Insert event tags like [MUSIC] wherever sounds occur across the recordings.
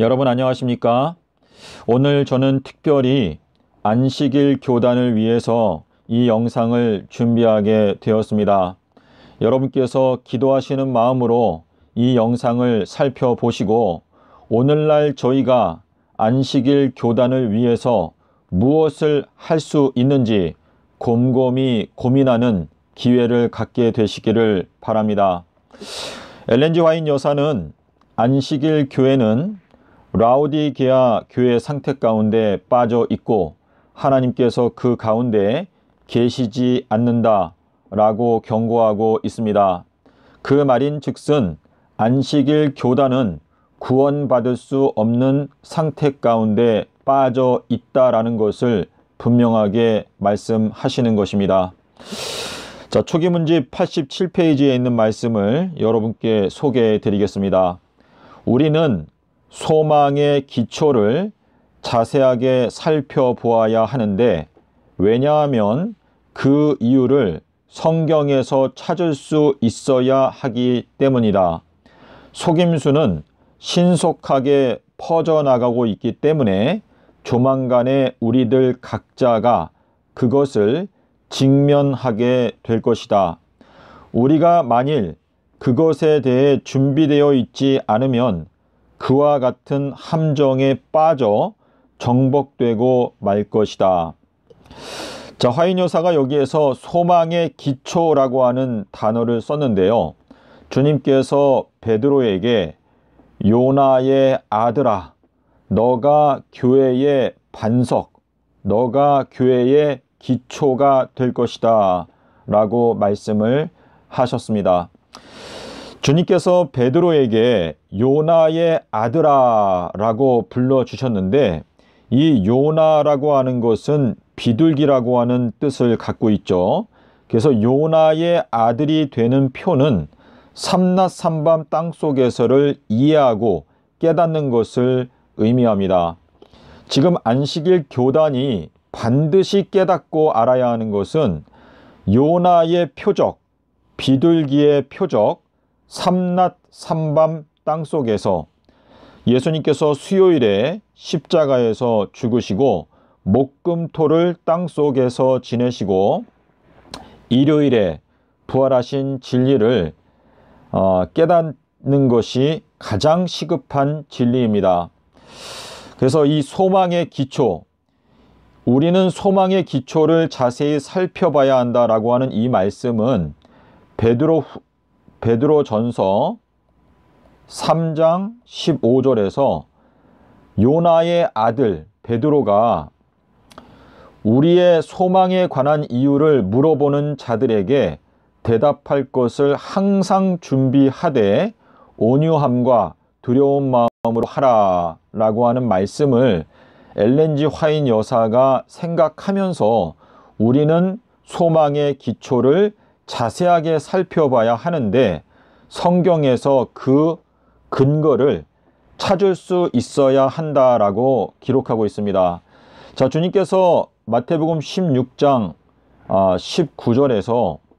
여러분 안녕하십니까? 오늘 저는 특별히 안식일 교단을 위해서 이 영상을 준비하게 되었습니다. 여러분께서 기도하시는 마음으로 이 영상을 살펴보시고 오늘날 저희가 안식일 교단을 위해서 무엇을 할 수 있는지 곰곰이 고민하는 기회를 갖게 되시기를 바랍니다. 엘렌지 와인 여사는 안식일 교회는 라우디게아 교회 상태 가운데 빠져 있고 하나님께서 그 가운데 계시지 않는다 라고 경고하고 있습니다. 그 말인 즉슨 안식일 교단은 구원받을 수 없는 상태 가운데 빠져 있다라는 것을 분명하게 말씀하시는 것입니다. 자, 초기문집 87페이지에 있는 말씀을 여러분께 소개해 드리겠습니다. 우리는 소망의 기초를 자세하게 살펴보아야 하는데 왜냐하면 그 이유를 성경에서 찾을 수 있어야 하기 때문이다. 속임수는 신속하게 퍼져나가고 있기 때문에 조만간에 우리들 각자가 그것을 직면하게 될 것이다. 우리가 만일 그것에 대해 준비되어 있지 않으면 그와 같은 함정에 빠져 정복되고 말 것이다. 자, 화인 여사가 여기에서 소망의 기초라고 하는 단어를 썼는데요. 주님께서 베드로에게 요나의 아들아, 너가 교회의 반석, 너가 교회의 기초가 될 것이다. 라고 말씀을 하셨습니다. 주님께서 베드로에게 요나의 아들아라고 불러 주셨는데 이 요나라고 하는 것은 비둘기라고 하는 뜻을 갖고 있죠. 그래서 요나의 아들이 되는 표는 삼낮 삼밤 땅 속에서를 이해하고 깨닫는 것을 의미합니다. 지금 안식일 교단이 반드시 깨닫고 알아야 하는 것은 요나의 표적, 비둘기의 표적, 삼낮 삼밤 땅속에서 예수님께서 수요일에 십자가에서 죽으시고 목금토를 땅속에서 지내시고 일요일에 부활하신 진리를 어, 깨닫는 것이 가장 시급한 진리입니다. 그래서 이 소망의 기초, 우리는 소망의 기초를 자세히 살펴봐야 한다라고 하는 이 말씀은 베드로 베드로 전서 3장 15절에서 요나의 아들 베드로가 우리의 소망에 관한 이유를 물어보는 자들에게 대답할 것을 항상 준비하되 온유함과 두려운 마음으로 하라 라고 하는 말씀을 엘렌지 화인 여사가 생각하면서 우리는 소망의 기초를 자세하게 살펴봐야 하는데 성경에서 그 근거를 찾을 수 있어야 한다라고 기록하고 있습니다. 자, 주님께서 마태복음 16장 19절에서 아,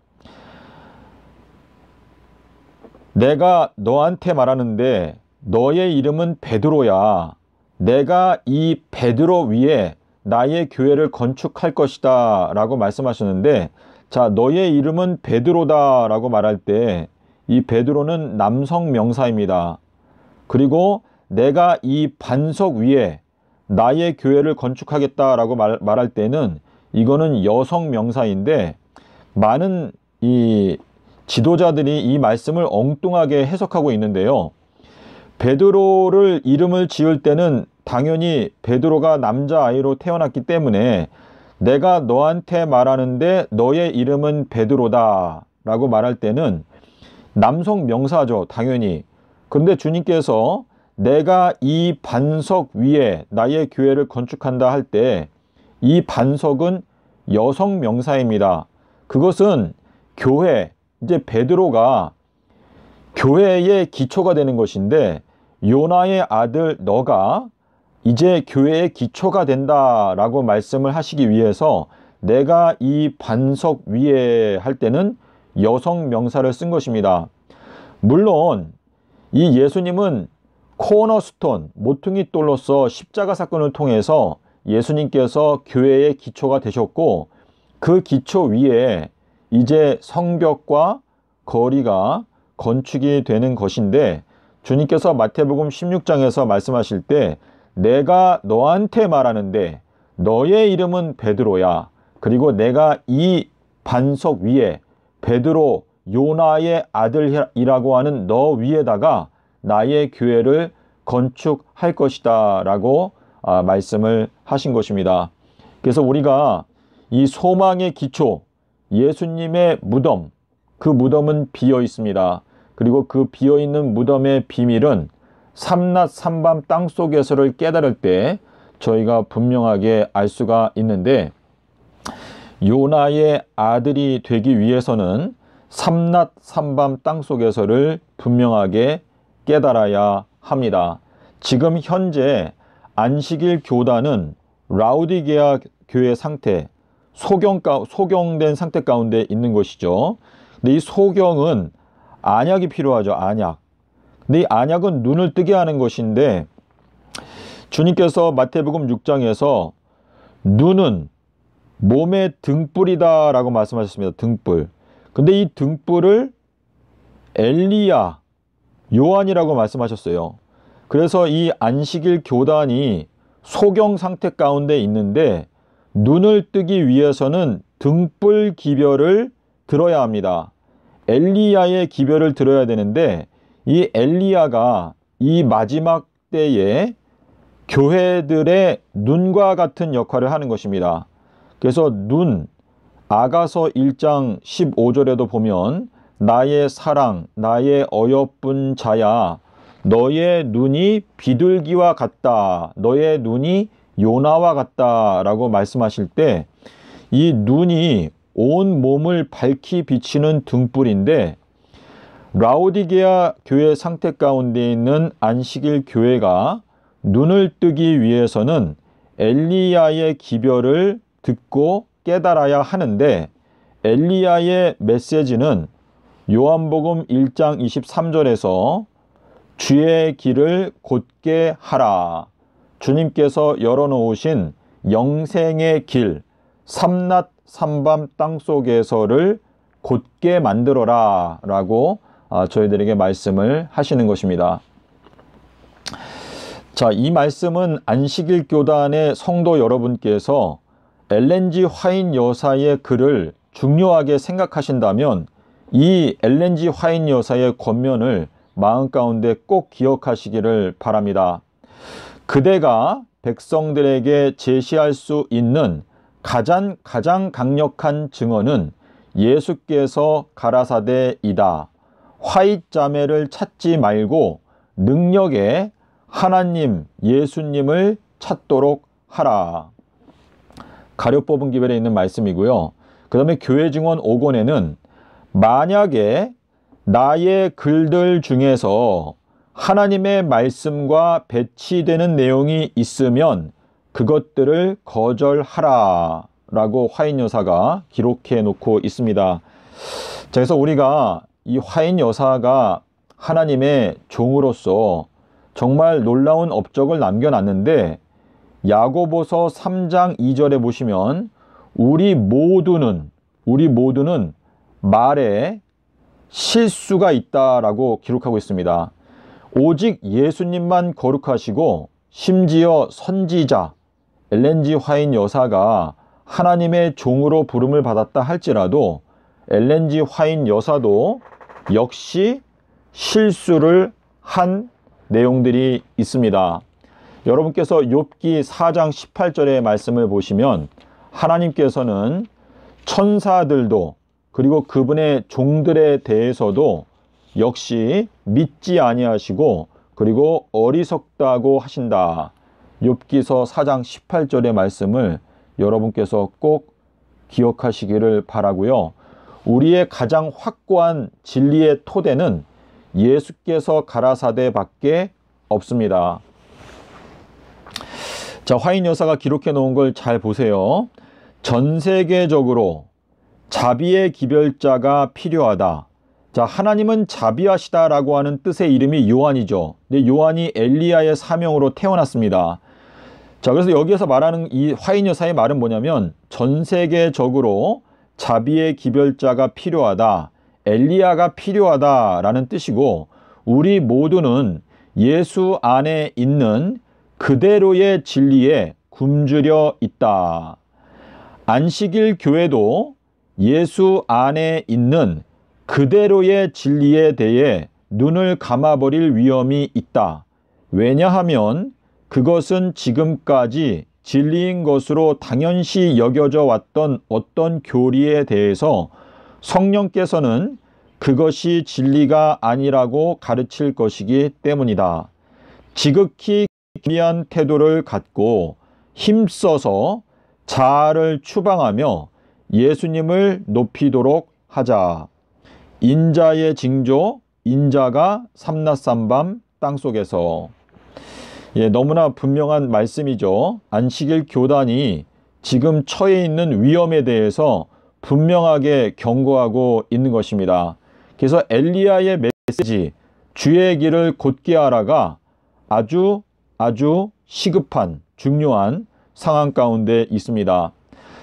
내가 너한테 말하는데 너의 이름은 베드로야. 내가 이 베드로 위에 나의 교회를 건축할 것이다 라고 말씀하셨는데 자, 너의 이름은 베드로다 라고 말할 때 이 베드로는 남성 명사입니다. 그리고 내가 이 반석 위에 나의 교회를 건축하겠다 라고 말, 할 때는 이거는 여성 명사인데 많은 이 지도자들이 이 말씀을 엉뚱하게 해석하고 있는데요. 베드로를 이름을 지을 때는 당연히 베드로가 남자아이로 태어났기 때문에 내가 너한테 말하는데 너의 이름은 베드로다 라고 말할 때는 남성 명사죠. 당연히. 그런데 주님께서 내가 이 반석 위에 나의 교회를 건축한다 할 때 이 반석은 여성 명사입니다. 그것은 교회, 이제 베드로가 교회의 기초가 되는 것인데 요나의 아들 너가 이제 교회의 기초가 된다라고 말씀을 하시기 위해서 내가 이 반석 위에 할 때는 여성 명사를 쓴 것입니다. 물론 이 예수님은 코너스톤 모퉁이 돌로서 십자가 사건을 통해서 예수님께서 교회의 기초가 되셨고 그 기초 위에 이제 성벽과 거리가 건축이 되는 것인데 주님께서 마태복음 16장에서 말씀하실 때 내가 너한테 말하는데 너의 이름은 베드로야. 그리고 내가 이 반석 위에 베드로 요나의 아들이라고 하는 너 위에다가 나의 교회를 건축할 것이다 라고 아, 말씀을 하신 것입니다. 그래서 우리가 이 소망의 기초, 예수님의 무덤, 그 무덤은 비어 있습니다. 그리고 그 비어 있는 무덤의 비밀은 삼낮 삼밤 땅속에서를 깨달을 때 저희가 분명하게 알 수가 있는데 요나의 아들이 되기 위해서는 삼낮 삼밤 땅속에서를 분명하게 깨달아야 합니다. 지금 현재 안식일 교단은 라우디게아 교회 상태, 소경, 소경된 상태 가운데 있는 것이죠. 근데 이 소경은 안약이 필요하죠. 안약. 근데 네 이 안약은 눈을 뜨게 하는 것인데 주님께서 마태복음 6장에서 눈은 몸의 등불이다 라고 말씀하셨습니다. 등불. 근데 이 등불을 엘리야 요한이라고 말씀하셨어요. 그래서 이 안식일 교단이 소경 상태 가운데 있는데 눈을 뜨기 위해서는 등불 기별을 들어야 합니다. 엘리야의 기별을 들어야 되는데 이 엘리야가 이 마지막 때에 교회들의 눈과 같은 역할을 하는 것입니다. 그래서 눈, 아가서 1장 15절에도 보면 나의 사랑, 나의 어여쁜 자야, 너의 눈이 비둘기와 같다, 너의 눈이 요나와 같다 라고 말씀하실 때 이 눈이 온 몸을 밝히 비치는 등불인데 라오디게아 교회 상태 가운데 있는 안식일 교회가 눈을 뜨기 위해서는 엘리야의 기별을 듣고 깨달아야 하는데 엘리야의 메시지는 요한복음 1장 23절에서 주의 길을 곧게 하라. 주님께서 열어놓으신 영생의 길, 삼낮 삼밤 땅 속에서를 곧게 만들어라. 라고 아, 저희들에게 말씀을 하시는 것입니다. 자, 이 말씀은 안식일 교단의 성도 여러분께서 엘렌지 화인 여사의 글을 중요하게 생각하신다면 이 엘렌지 화인 여사의 권면을 마음 가운데 꼭 기억하시기를 바랍니다. 그대가 백성들에게 제시할 수 있는 가장 가장 강력한 증언은 예수께서 가라사대이다. 화이 자매를 찾지 말고 능력의 하나님, 예수님을 찾도록 하라. 가려 뽑은 기별에 있는 말씀이고요. 그 다음에 교회 증언 5권에는 만약에 나의 글들 중에서 하나님의 말씀과 배치되는 내용이 있으면 그것들을 거절하라 라고 화인 여사가 기록해 놓고 있습니다. 자, 그래서 우리가 이 화인 여사가 하나님의 종으로서 정말 놀라운 업적을 남겨놨는데 야고보서 3장 2절에 보시면 우리 모두는 우리 모두는 말에 실수가 있다라고 기록하고 있습니다. 오직 예수님만 거룩하시고 심지어 선지자 엘렌지 화인 여사가 하나님의 종으로 부름을 받았다 할지라도 엘렌지 화인 여사도 역시 실수를 한 내용들이 있습니다. 여러분께서 욥기 4장 18절의 말씀을 보시면 하나님께서는 천사들도 그리고 그분의 종들에 대해서도 역시 믿지 아니하시고 그리고 어리석다고 하신다. 욥기서 4장 18절의 말씀을 여러분께서 꼭 기억하시기를 바라고요. 우리의 가장 확고한 진리의 토대는 예수께서 가라사대 밖에 없습니다. 자, 화인 여사가 기록해 놓은 걸 잘 보세요. 전 세계적으로 자비의 기별자가 필요하다. 자, 하나님은 자비하시다라고 하는 뜻의 이름이 요한이죠. 근데 요한이 엘리야의 사명으로 태어났습니다. 자, 그래서 여기에서 말하는 이 화인 여사의 말은 뭐냐면 전 세계적으로 자비의 기별자가 필요하다, 엘리야가 필요하다라는 뜻이고 우리 모두는 예수 안에 있는 그대로의 진리에 굶주려 있다. 안식일 교회도 예수 안에 있는 그대로의 진리에 대해 눈을 감아버릴 위험이 있다. 왜냐하면 그것은 지금까지 진리인 것으로 당연시 여겨져 왔던 어떤 교리에 대해서 성령께서는 그것이 진리가 아니라고 가르칠 것이기 때문이다. 지극히 기이한 태도를 갖고 힘써서 자아를 추방하며 예수님을 높이도록 하자. 인자의 징조, 인자가 삼낮삼밤 땅속에서 예, 너무나 분명한 말씀이죠. 안식일 교단이 지금 처해 있는 위험에 대해서 분명하게 경고하고 있는 것입니다. 그래서 엘리야의 메시지 주의 길을 곧게 하라가 아주 아주 시급한 중요한 상황 가운데 있습니다.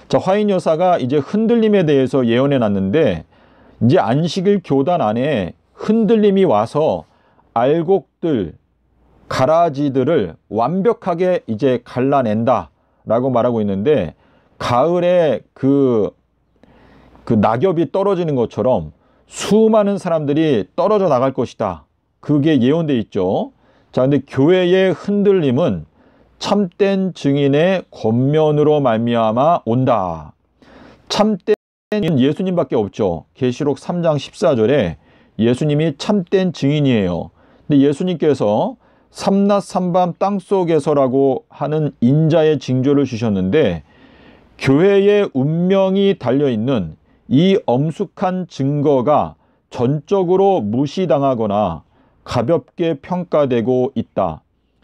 자, 화인 여사가 이제 흔들림에 대해서 예언해 놨는데 이제 안식일 교단 안에 흔들림이 와서 알곡들 가라지들을 완벽하게 이제 갈라낸다 라고 말하고 있는데 가을에 그, 그 낙엽이 떨어지는 것처럼 수많은 사람들이 떨어져 나갈 것이다. 그게 예언돼 있죠. 자, 근데 교회의 흔들림은 참된 증인의 권면으로 말미암아 온다. 참된 예수님밖에 없죠. 계시록 3장 14절에 예수님이 참된 증인이에요. 근데 예수님께서 삼낮 삼밤 땅속에서라고 하는 인자의 징조를 주셨는데 교회의 운명이 달려있는 이 엄숙한 증거가 전적으로 무시당하거나 가볍게 평가되고 있다.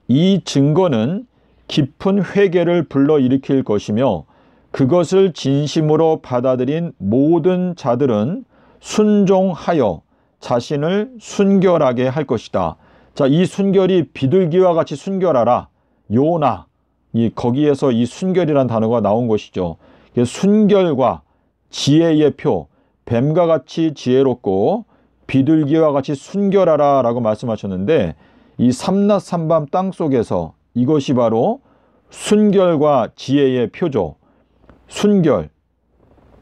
이 증거는 깊은 회개를 불러일으킬 것이며 그것을 진심으로 받아들인 모든 자들은 순종하여 자신을 순결하게 할 것이다. 자, 이 순결이 비둘기와 같이 순결하라. 요나. 이 거기에서 이 순결이란 단어가 나온 것이죠. 순결과 지혜의 표, 뱀과 같이 지혜롭고 비둘기와 같이 순결하라 라고 말씀하셨는데 이 삼낮삼밤 땅 속에서 이것이 바로 순결과 지혜의 표죠. 순결,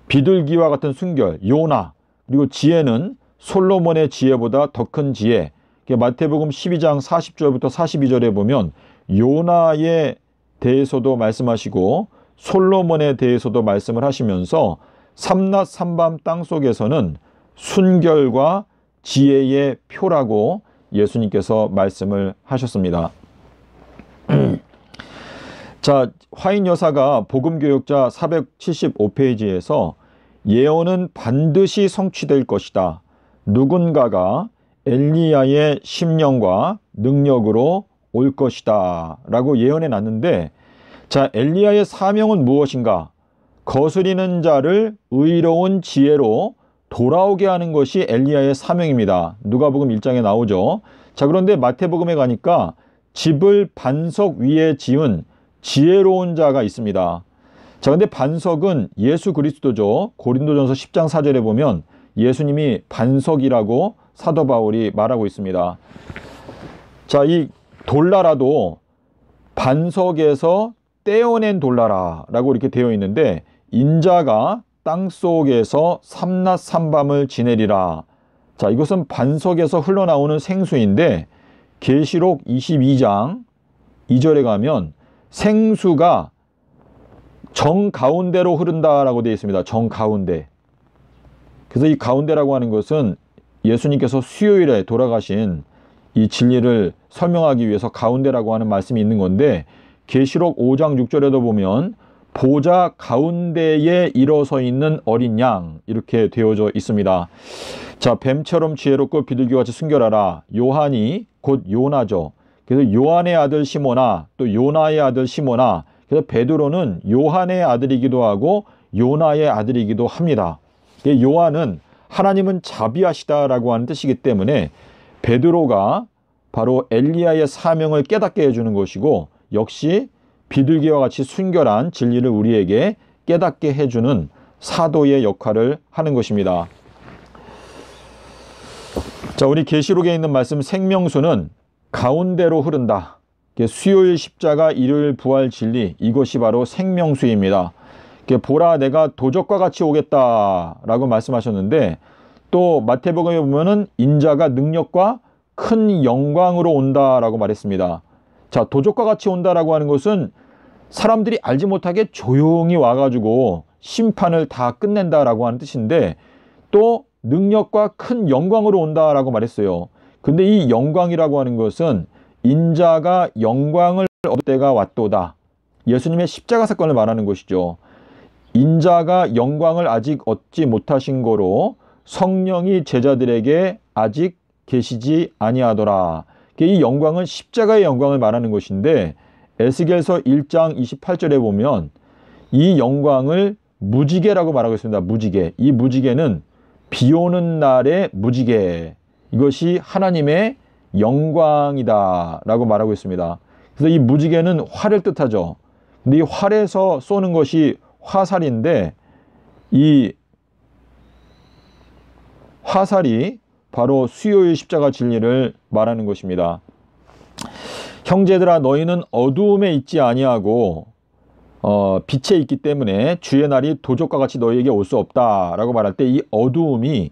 비둘기와 같은 순결, 요나, 그리고 지혜는 솔로몬의 지혜보다 더 큰 지혜, 마태복음 12장 40절부터 42절에 보면 요나에 대해서도 말씀하시고 솔로몬에 대해서도 말씀을 하시면서 삼낮 삼밤 땅속에서는 순결과 지혜의 표라고 예수님께서 말씀을 하셨습니다. [CLEARS THROAT] 자, 화인 여사가 복음교역자 475페이지에서 예언은 반드시 성취될 것이다. 누군가가 엘리야의 심령과 능력으로 올 것이다 라고 예언해 놨는데 자 엘리야의 사명은 무엇인가 거스리는 자를 의로운 지혜로 돌아오게 하는 것이 엘리야의 사명입니다 누가복음 1장에 나오죠 자 그런데 마태복음에 가니까 집을 반석 위에 지은 지혜로운 자가 있습니다 자 근데 반석은 예수 그리스도죠 고린도전서 10장 4절에 보면 예수님이 반석이라고 사도 바울이 말하고 있습니다. 자, 이 돌나라도 반석에서 떼어낸 돌나라라고 이렇게 되어 있는데 인자가 땅 속에서 삼낮 삼밤을 지내리라. 자, 이것은 반석에서 흘러나오는 생수인데 계시록 22장 2절에 가면 생수가 정 가운데로 흐른다라고 되어 있습니다. 정 가운데. 그래서 이 가운데라고 하는 것은 예수님께서 수요일에 돌아가신 이 진리를 설명하기 위해서 가운데라고 하는 말씀이 있는 건데 계시록 5장 6절에도 보면 보좌 가운데에 일어서 있는 어린 양 이렇게 되어져 있습니다. 자, 뱀처럼 지혜롭고 비둘기같이 순결하라. 요한이 곧 요나죠. 그래서 요한의 아들 시모나 또 요나의 아들 시모나 그래서 베드로는 요한의 아들이기도 하고 요나의 아들이기도 합니다. 요한은 하나님은 자비하시다라고 하는 뜻이기 때문에 베드로가 바로 엘리야의 사명을 깨닫게 해주는 것이고 역시 비둘기와 같이 순결한 진리를 우리에게 깨닫게 해주는 사도의 역할을 하는 것입니다. 자, 우리 계시록에 있는 말씀 생명수는 가운데로 흐른다. 수요일 십자가 일요일 부활 진리 이것이 바로 생명수입니다. 보라 내가 도적과 같이 오겠다라고 말씀하셨는데 또 마태복음에 보면은 인자가 능력과 큰 영광으로 온다라고 말했습니다. 자, 도적과 같이 온다라고 하는 것은 사람들이 알지 못하게 조용히 와가지고 심판을 다 끝낸다라고 하는 뜻인데 또 능력과 큰 영광으로 온다라고 말했어요. 근데 이 영광이라고 하는 것은 인자가 영광을 얻을 때가 왔도다. 예수님의 십자가 사건을 말하는 것이죠. 인자가 영광을 아직 얻지 못하신 거로 성령이 제자들에게 아직 계시지 아니하더라. 이 영광은 십자가의 영광을 말하는 것인데 에스겔서 1장 28절에 보면 이 영광을 무지개라고 말하고 있습니다. 무지개. 이 무지개는 비 오는 날의 무지개. 이것이 하나님의 영광이다. 라고 말하고 있습니다. 그래서 이 무지개는 활을 뜻하죠. 근데 이 활에서 쏘는 것이 화살인데 이 화살이 바로 수요의 십자가 진리를 말하는 것입니다. 형제들아 너희는 어두움에 있지 아니하고 어, 빛에 있기 때문에 주의 날이 도적과 같이 너희에게 올 수 없다라고 말할 때 이 어두움이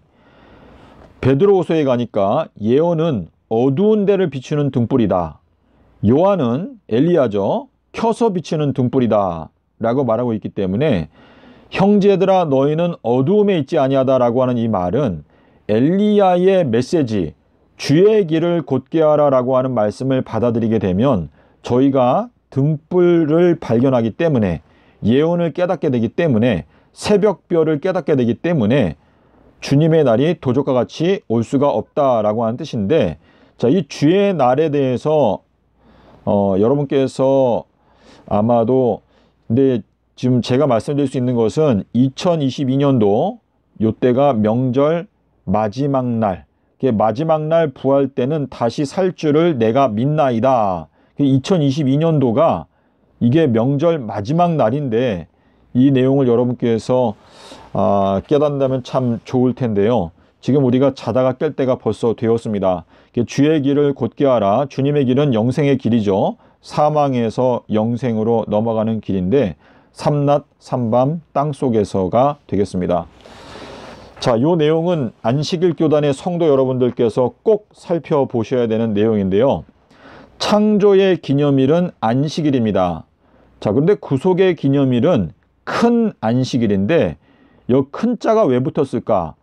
베드로후서에 가니까 예언은 어두운 데를 비추는 등불이다. 요한은 엘리야죠. 켜서 비추는 등불이다. 라고 말하고 있기 때문에 형제들아 너희는 어두움에 있지 아니하다라고 하는 이 말은 엘리야의 메시지 주의 길을 곧게 하라라고 하는 말씀을 받아들이게 되면 저희가 등불을 발견하기 때문에 예언을 깨닫게 되기 때문에 새벽별을 깨닫게 되기 때문에 주님의 날이 도적과 같이 올 수가 없다라고 하는 뜻인데 자 이 주의 날에 대해서 어, 여러분께서 아마도 근데 지금 제가 말씀드릴 수 있는 것은 2022년도 요때가 명절 마지막 날 마지막 날 부활 때는 다시 살 줄을 내가 믿나이다. 2022년도가 이게 명절 마지막 날인데 이 내용을 여러분께서 아, 깨닫는다면 참 좋을 텐데요. 지금 우리가 자다가 깰 때가 벌써 되었습니다. 주의 길을 곧게 하라. 주님의 길은 영생의 길이죠. 사망에서 영생으로 넘어가는 길인데 삼낮 삼밤 땅속에서가 되겠습니다. 자, 요 내용은 안식일 교단의 성도 여러분들께서 꼭 살펴보셔야 되는 내용인데요. 창조의 기념일은 안식일입니다. 자, 그런데 구속의 기념일은 큰 안식일인데 요큰 자가 왜 붙었을까?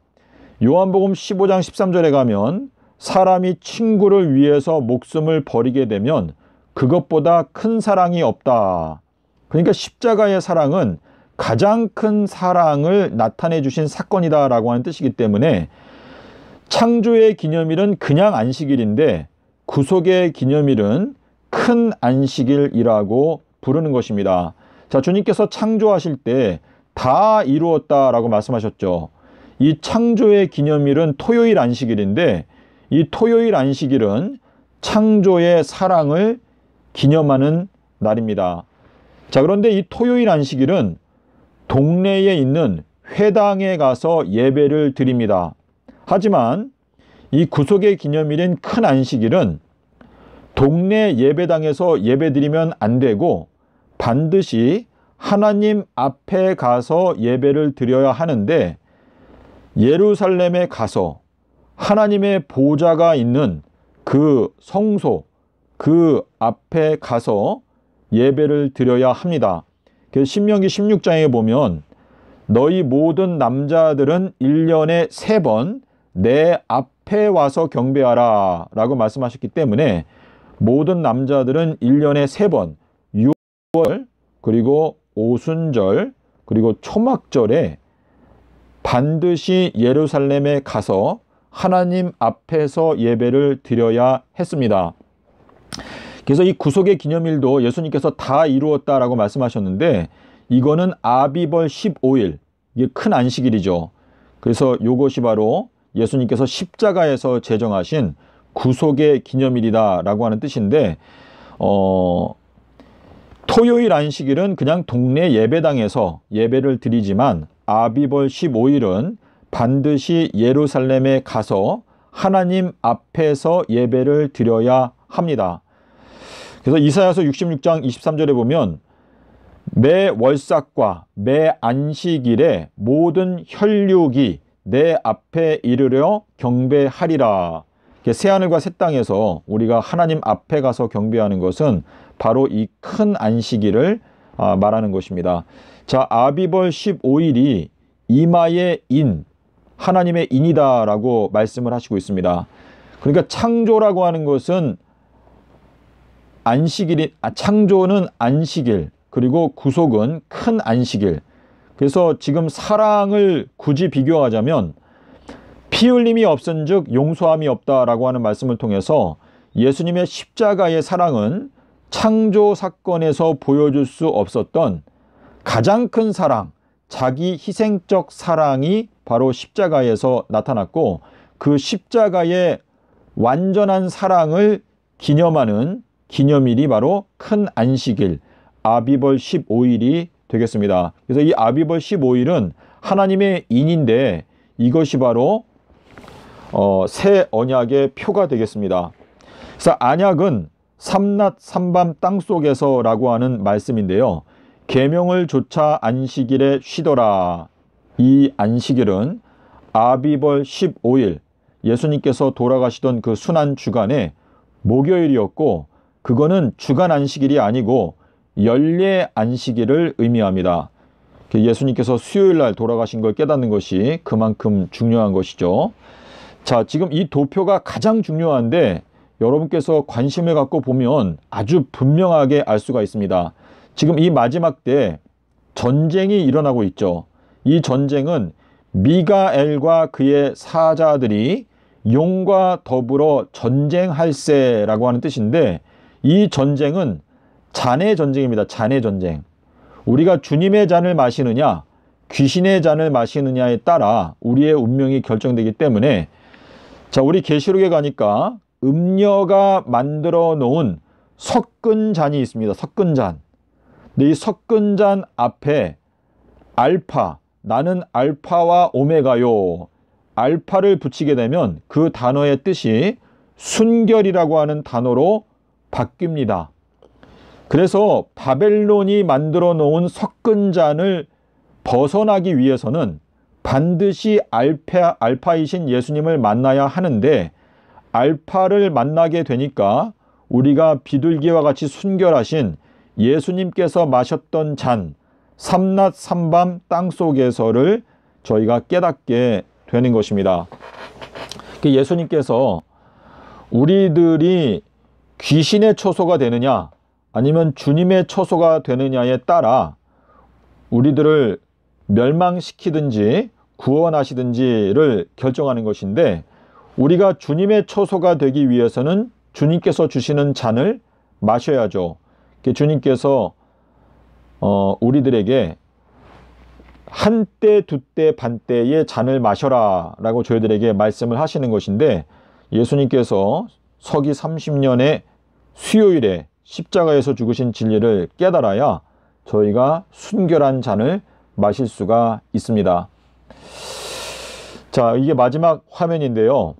요한복음 15장 13절에 가면 사람이 친구를 위해서 목숨을 버리게 되면 그것보다 큰 사랑이 없다. 그러니까 십자가의 사랑은 가장 큰 사랑을 나타내 주신 사건이다라고 하는 뜻이기 때문에 창조의 기념일은 그냥 안식일인데 구속의 기념일은 큰 안식일이라고 부르는 것입니다. 자, 주님께서 창조하실 때 다 이루었다라고 말씀하셨죠. 이 창조의 기념일은 토요일 안식일인데 이 토요일 안식일은 창조의 사랑을 기념하는 날입니다. 자, 그런데 이 토요일 안식일은 동네에 있는 회당에 가서 예배를 드립니다. 하지만 이 구속의 기념일인 큰 안식일은 동네 예배당에서 예배드리면 안 되고 반드시 하나님 앞에 가서 예배를 드려야 하는데 예루살렘에 가서 하나님의 보좌가 있는 그 성소 그 앞에 가서 예배를 드려야 합니다. 그래서 신명기 16장에 보면 너희 모든 남자들은 1년에 3번 내 앞에 와서 경배하라 라고 말씀하셨기 때문에 모든 남자들은 1년에 3번 6월 그리고 오순절 그리고 초막절에 반드시 예루살렘에 가서 하나님 앞에서 예배를 드려야 했습니다. 그래서 이 구속의 기념일도 예수님께서 다 이루었다라고 말씀하셨는데 이거는 아비벌 15일 이게 큰 안식일이죠. 그래서 이것이 바로 예수님께서 십자가에서 제정하신 구속의 기념일이다라고 하는 뜻인데 어 토요일 안식일은 그냥 동네 예배당에서 예배를 드리지만 아비벌 15일은 반드시 예루살렘에 가서 하나님 앞에서 예배를 드려야 합니다. 그래서 이사야서 66장 23절에 보면 매 월삭과 매 안식일에 모든 혈육이 내 앞에 이르려 경배하리라. 새하늘과 새 땅에서 우리가 하나님 앞에 가서 경배하는 것은 바로 이 큰 안식일을 아, 말하는 것입니다. 자, 아비벌 15일이 이마의 인, 하나님의 인이다라고 말씀을 하시고 있습니다. 그러니까 창조라고 하는 것은 안식일이 아, 창조는 안식일 그리고 구속은 큰 안식일. 그래서 지금 사랑을 굳이 비교하자면 피 흘림이 없은즉 용서함이 없다라고 하는 말씀을 통해서 예수님의 십자가의 사랑은 창조 사건에서 보여줄 수 없었던 가장 큰 사랑, 자기 희생적 사랑이 바로 십자가에서 나타났고 그 십자가의 완전한 사랑을 기념하는 기념일이 바로 큰 안식일 아비벌 15일이 되겠습니다. 그래서 이 아비벌 15일은 하나님의 인인데 이것이 바로 어, 새 언약의 표가 되겠습니다. 그래서 안약은 삼낮 삼밤 땅속에서라고 하는 말씀인데요. 계명을 조차 안식일에 쉬더라. 이 안식일은 아비벌 15일 예수님께서 돌아가시던 그 순환 주간에 목요일이었고 그거는 주간 안식일이 아니고 연례 안식일을 의미합니다. 그 예수님께서 수요일 날 돌아가신 걸 깨닫는 것이 그만큼 중요한 것이죠. 자, 지금 이 도표가 가장 중요한데 여러분께서 관심을 갖고 보면 아주 분명하게 알 수가 있습니다. 지금 이 마지막 때 전쟁이 일어나고 있죠. 이 전쟁은 미가엘과 그의 사자들이 용과 더불어 전쟁할세라고 하는 뜻인데 이 전쟁은 잔의 전쟁입니다. 잔의 전쟁. 우리가 주님의 잔을 마시느냐, 귀신의 잔을 마시느냐에 따라 우리의 운명이 결정되기 때문에 자, 우리 계시록에 가니까 음녀가 만들어 놓은 섞은 잔이 있습니다. 섞은 잔. 근데 이 섞은 잔 앞에 알파, 나는 알파와 오메가요. 알파를 붙이게 되면 그 단어의 뜻이 순결이라고 하는 단어로 바뀝니다. 그래서 바벨론이 만들어 놓은 석근잔을 벗어나기 위해서는 반드시 알파, 알파이신 예수님을 만나야 하는데 알파를 만나게 되니까 우리가 비둘기와 같이 순결하신 예수님께서 마셨던 잔 삼낮 삼밤 땅속에서를 저희가 깨닫게 되는 것입니다. 그 예수님께서 우리들이 귀신의 처소가 되느냐 아니면 주님의 처소가 되느냐에 따라 우리들을 멸망시키든지 구원하시든지를 결정하는 것인데 우리가 주님의 처소가 되기 위해서는 주님께서 주시는 잔을 마셔야죠. 주님께서 어, 우리들에게 한때, 두때, 반때의 잔을 마셔라 라고 저희들에게 말씀을 하시는 것인데 예수님께서 서기 30년의 수요일에 십자가에서 죽으신 진리를 깨달아야 저희가 순결한 잔을 마실 수가 있습니다. 자, 이게 마지막 화면인데요.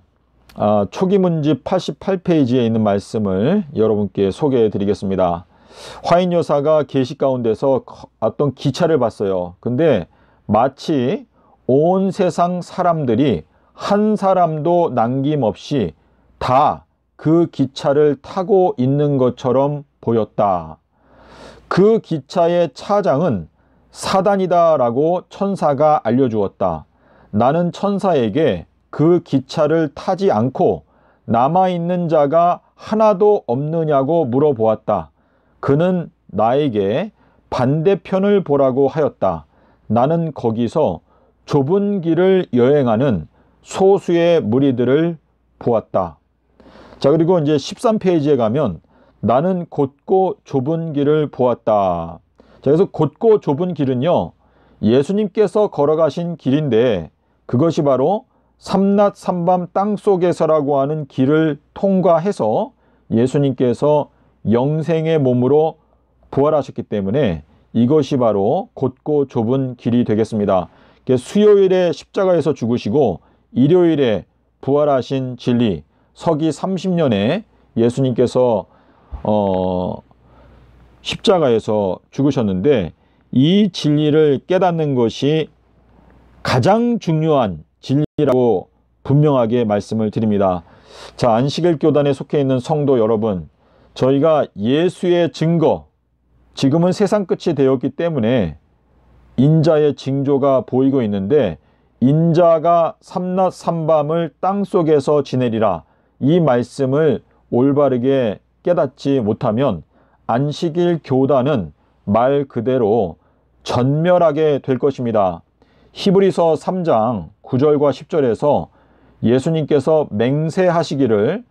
아, 초기 문집 88페이지에 있는 말씀을 여러분께 소개해 드리겠습니다. 화인 여사가 계시 가운데서 어떤 기차를 봤어요. 근데 마치 온 세상 사람들이 한 사람도 남김없이 다그 기차를 타고 있는 것처럼 보였다. 그 기차의 차장은 사단이다라고 천사가 알려주었다. 나는 천사에게 그 기차를 타지 않고 남아있는 자가 하나도 없느냐고 물어보았다. 그는 나에게 반대편을 보라고 하였다. 나는 거기서 좁은 길을 여행하는 소수의 무리들을 보았다. 자, 그리고 이제 13페이지에 가면 나는 곧고 좁은 길을 보았다. 자, 그래서 곧고 좁은 길은요. 예수님께서 걸어가신 길인데 그것이 바로 삼낮 삼밤 땅 속에서라고 하는 길을 통과해서 예수님께서 영생의 몸으로 부활하셨기 때문에 이것이 바로 곧고 좁은 길이 되겠습니다. 수요일에 십자가에서 죽으시고 일요일에 부활하신 진리, 서기 30년에 예수님께서 어, 십자가에서 죽으셨는데 이 진리를 깨닫는 것이 가장 중요한 진리라고 분명하게 말씀을 드립니다. 자, 안식일 교단에 속해 있는 성도 여러분, 저희가 예수의 증거, 지금은 세상 끝이 되었기 때문에 인자의 징조가 보이고 있는데 인자가 삼낮 삼밤을 땅 속에서 지내리라. 이 말씀을 올바르게 깨닫지 못하면 안식일 교단은 말 그대로 전멸하게 될 것입니다. 히브리서 3장 9절과 10절에서 예수님께서 맹세하시기를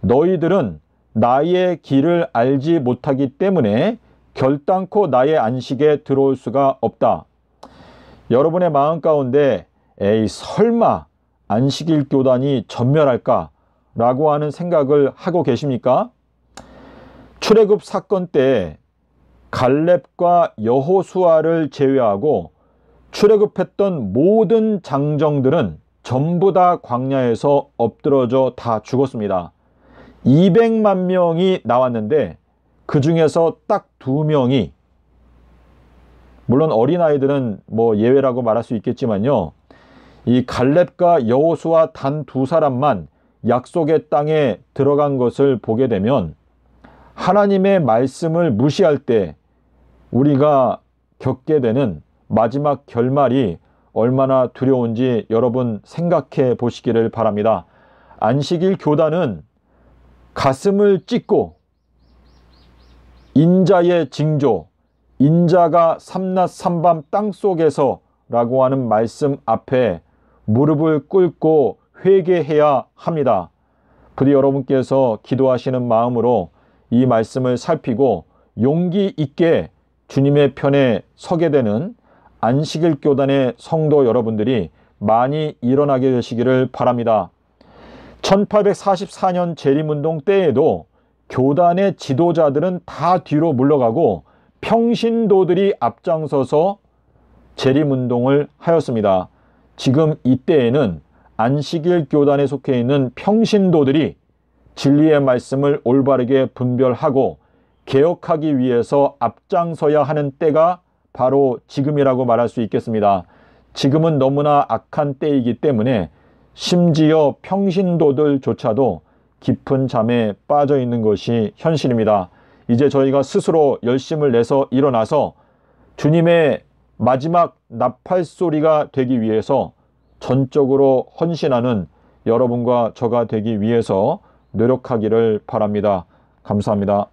너희들은 나의 길을 알지 못하기 때문에 결단코 나의 안식에 들어올 수가 없다. 여러분의 마음 가운데 에이 설마 안식일 교단이 전멸할까? 라고 하는 생각을 하고 계십니까? 출애굽 사건 때 갈렙과 여호수아를 제외하고 출애굽했던 모든 장정들은 전부 다 광야에서 엎드러져 다 죽었습니다. 200만 명이 나왔는데 그 중에서 딱 두 명이 물론 어린아이들은 뭐 예외라고 말할 수 있겠지만요. 이 갈렙과 여호수아 단 두 사람만 약속의 땅에 들어간 것을 보게 되면 하나님의 말씀을 무시할 때 우리가 겪게 되는 마지막 결말이 얼마나 두려운지 여러분 생각해 보시기를 바랍니다. 안식일 교단은 가슴을 찢고 인자의 징조, 인자가 삼낮 삼밤 땅 속에서 라고 하는 말씀 앞에 무릎을 꿇고 회개해야 합니다. 부디 여러분께서 기도하시는 마음으로 이 말씀을 살피고 용기 있게 주님의 편에 서게 되는 안식일 교단의 성도 여러분들이 많이 일어나게 되시기를 바랍니다. 1844년 재림운동 때에도 교단의 지도자들은 다 뒤로 물러가고 평신도들이 앞장서서 재림운동을 하였습니다. 지금 이때에는 안식일 교단에 속해 있는 평신도들이 진리의 말씀을 올바르게 분별하고 개혁하기 위해서 앞장서야 하는 때가 바로 지금이라고 말할 수 있겠습니다. 지금은 너무나 악한 때이기 때문에 심지어 평신도들조차도 깊은 잠에 빠져 있는 것이 현실입니다. 이제 저희가 스스로 열심을 내서 일어나서 주님의 마지막 나팔 소리가 되기 위해서 전적으로 헌신하는 여러분과 저가 되기 위해서 노력하기를 바랍니다. 감사합니다.